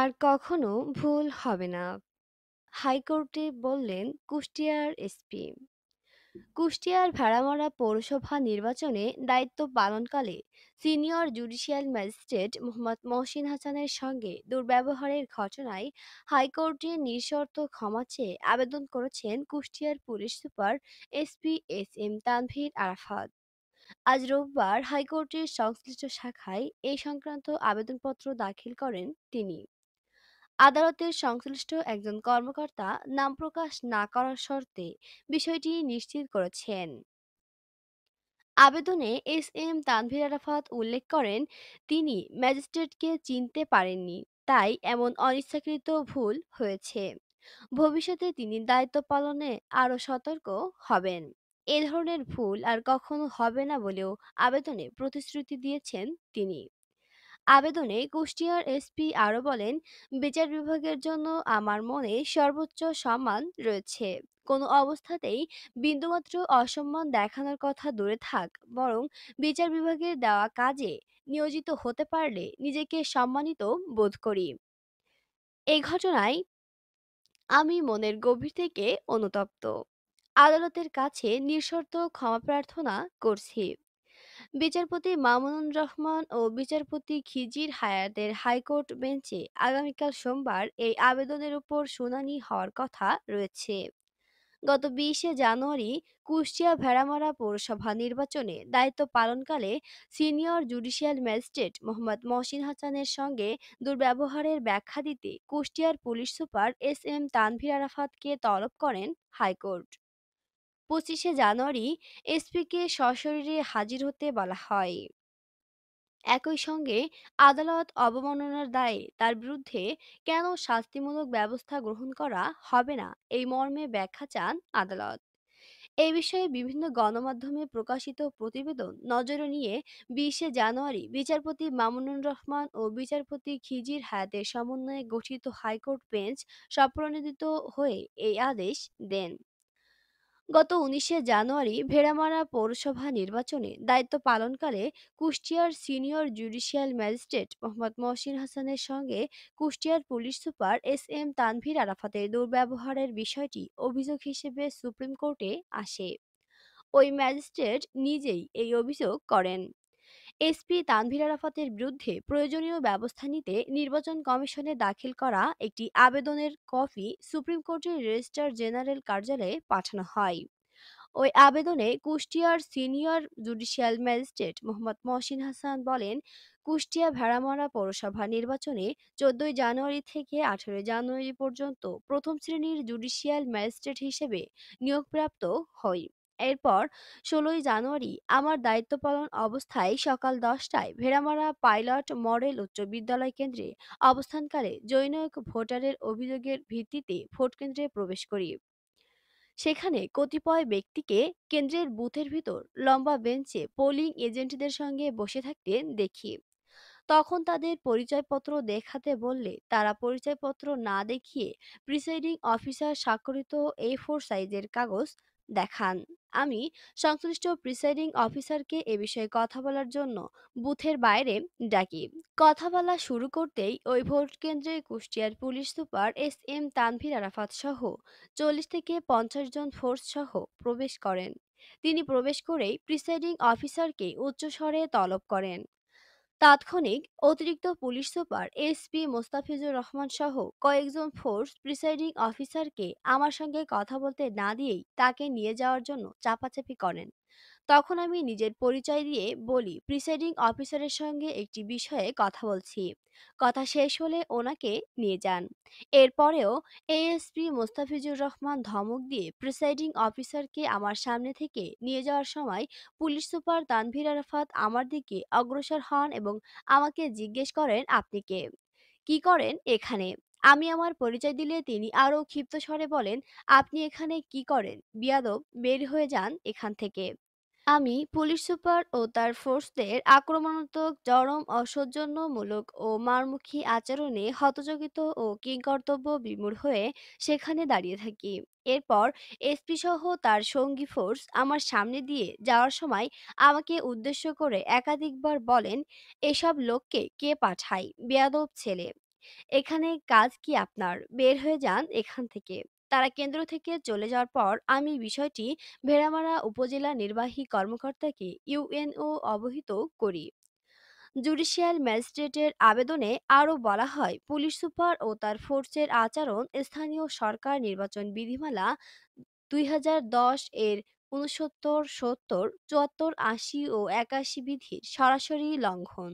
আর কখনো ভুল হবে না হাইকোর্টে বললেন কুষ্টিয়ার এসপি কুষ্টিয়ার ভেড়ামারা পৌরসভা নির্বাচনে দায়িত্ব পালনকালে senior judicial magistrate Mohammad Mohsin হাসানের সঙ্গে দুর্ব্যবহারের ঘটনায় হাইকোর্টে নিঃশর্ত ক্ষমা চেয়ে আবেদন করেছেন কুষ্টিয়ার police super SP S M Tanvir Arafat আজ রোববার হাইকোর্টের সংশ্লিষ্ট শাখায় এ সংক্রান্ত আবেদনপত্র দাখিল করেন তিনি আদালতের সংশ্লিষ্ট একজন কর্মকর্তা নাম প্রকাশ না করার শর্তে বিষয়টি নিশ্চিত করেছেন আবেদনে এস এম তানভীর আরাফাত উল্লেখ করেন তিনি ম্যাজিস্ট্রেটকে চিনতে পারেননি তাই এমন অনিচ্ছাকৃত ভুল হয়েছে ভবিষ্যতে তিনি দায়িত্ব পালনে আরও সতর্ক হবেন এ ধরনের ভুল আর কখনো হবে না বলেও আবেদনে প্রতিশ্রুতি দিয়েছেন তিনি আবেদনে কুষ্টিয়ার এসপি আরও বলেন, বিচার বিভাগের জন্য আমার মনে সর্বোচ্চ সম্মান রয়েছে। কোনো অবস্থাতেই বিন্দুমাত্র অসম্মান দেখানোর কথা দূরে থাক। বরং বিচার বিভাগের দেওয়া কাজে নিয়োজিত হতে পারলে নিজেকে সম্মানিত বোধ করি। এ ঘটনায় আমি মনের গভীর থেকে অনুতপ্ত। আদালতের কাছে নিঃশর্ত ক্ষমা প্রার্থনা করছি। বিচারপতি মামুনুর রহমান ও বিচারপতি খিজির হায়াতের হাইকোর্ট বেঞ্চে আগামীকাল সোমবার এই আবেদনের উপর শুনানি হওয়ার কথা রয়েছে গত বিশে জানুয়ারি কুষ্টিয়া ভেড়ামারা পৌরসভা নির্বাচনে দায়িত্ব পালনকালে senior judicial magistrate Mohammad Mohsin হাসানের সঙ্গে দুর্ব্যবহারের ব্যাখ্যা দিতে কুষ্টিয়ার police super S M Tanvir আরাফাতকে তলব করেন হাইকোর্ট পঁচিশে জানুয়ারি এসপিকে সশরীরে হাজির হতে বলা হয় একই সঙ্গে আদালত অবমাননার দায়ে তার বিরুদ্ধে কেন শাস্তিমূলক ব্যবস্থা গ্রহণ করা হবে না এই মর্মে ব্যাখ্যা চান আদালত এ বিষয়ে বিভিন্ন গণমাধ্যমে প্রকাশিত প্রতিবেদন নজরে নিয়ে বিশে জানুয়ারি বিচারপতি মামুনুর রহমান ও বিচারপতি খিজির হায়াতের সমন্বয়ে গঠিত হাইকোর্ট বেঞ্চ স্বপ্রণোদিত হয়ে এই আদেশ দেন গত উনিশে জানুয়ারি ভেড়ামারা পৌরসভা নির্বাচনে দায়িত্ব পালনকালে কুষ্টিয়ার senior judicial magistrate Mohammad Mohsin হাসানের সঙ্গে কুষ্টিয়ার police super S M Tanvir আরাফাতের দুর্ব্যবহারের বিষয়টি অভিযোগ হিসেবে সুপ্রিম কোর্টে আসে ওই ম্যাজিস্ট্রেট নিজেই এই অভিযোগ করেন এসপি তানভীর আরাফাতের বিরুদ্ধে প্রয়োজনীয় ব্যবস্থা নিতে নির্বাচন কমিশনে দাখিল করা একটি আবেদনের কপি সুপ্রিম কোর্টের রেজিস্ট্রার জেনারেল কার্যালয়ে পাঠানো হয় ওই আবেদনে কুষ্টিয়ার senior judicial magistrate Mohammad Mohsin Hasan বলেন কুষ্টিয়া ভেড়ামারা পৌরসভা নির্বাচনে চোদ্দই জানুয়ারি থেকে আঠেরোই জানুয়ারি পর্যন্ত প্রথম শ্রেণীর জুডিশিয়াল ম্যাজিস্ট্রেট হিসেবে নিয়োগপ্রাপ্ত হয় এরপর ষোলোই জানুয়ারি আমার দায়িত্ব পালন অবস্থায় সকাল দশটায় ভেড়ামারা পাইলট মডেল উচ্চ বিদ্যালয় কেন্দ্রে অবস্থানকালে জনৈক ভোটারের অভিযোগের ভিত্তিতে ভোট কেন্দ্রে প্রবেশ করি সেখানে কতিপয় ব্যক্তিকে কেন্দ্রের বুথের ভিতর লম্বা বেঞ্চে পোলিং এজেন্টদের সঙ্গে বসে থাকতে দেখি তখন তাদের পরিচয়পত্র দেখাতে বললে তারা পরিচয়পত্র না দেখিয়ে প্রিসাইডিং অফিসার স্বাক্ষরিত এ ফোর সাইজের কাগজ দেখান আমি সংশ্লিষ্ট প্রিসাইডিং অফিসারকে এ বিষয়ে কথা বলার জন্য বুথের বাইরে ডাকি কথা বলা শুরু করতেই ওই ভোট কেন্দ্রে কুষ্টিয়ার police super S M Tanvir Arafat সহ চল্লিশ থেকে পঞ্চাশ জন ফোর্স সহ প্রবেশ করেন তিনি প্রবেশ করেই প্রিসাইডিং অফিসারকে উচ্চস্বরে তলব করেন তাৎক্ষণিক অতিরিক্ত police super SP Mostafizur Rahman সহ কয়েকজন ফোর্স প্রিসাইডিং অফিসারকে আমার সঙ্গে কথা বলতে না দিয়েই তাকে নিয়ে যাওয়ার জন্য চাপাচাপি করেন তখন আমি নিজের পরিচয় দিয়ে বলি প্রিসাইডিং অফিসারের সঙ্গে একটি বিষয়ে কথা বলছি কথা শেষ হলে ওনাকে নিয়ে যান এরপরেও এএসপি মোস্তাফিজুর রহমান ধমক দিয়ে প্রিসাইডিং অফিসারকে আমার সামনে থেকে নিয়ে যাওয়ার সময় পুলিশ সুপার তানভীর আরাফাত আমার দিকে অগ্রসর হন এবং আমাকে জিজ্ঞেস করেন আপনি কে কি করেন এখানে আমি আমার পরিচয় দিলে তিনি আরও ক্ষিপ্ত স্বরে বলেন আপনি এখানে কি করেন বিয়াদব বের হয়ে যান এখান থেকে আমি পুলিশ সুপার ও তার ফোর্সদের আক্রমণাত্মক চরম অসৌজন্যমূলক ও মারমুখী আচরণে হতচকিত ও কিংকর্তব্য বিমূর হয়ে সেখানে দাঁড়িয়ে থাকি এরপর এসপি সহ তার সঙ্গী ফোর্স আমার সামনে দিয়ে যাওয়ার সময় আমাকে উদ্দেশ্য করে একাধিকবার বলেন এসব লোককে কে পাঠায় বেয়াদব ছেলে এখানে কাজ কি আপনার? বের হয়ে যান এখান থেকে। তারা কেন্দ্র থেকে চলে যাওয়ার পর আমি বিষয়টি ভেড়ামারা উপজেলা নির্বাহী কর্মকর্তাকে ইউএনও অবহিত করি। জুডিশিয়াল ম্যাজিস্ট্রেটের আবেদনে আরও বলা হয়, পুলিশ সুপার ও তার ফোর্সের আচরণ স্থানীয় সরকার নির্বাচন বিধিমালা দুই এর উনসত্তর সত্তর চুয়াত্তর আশি ও একাশি বিধির সরাসরি লঙ্ঘন।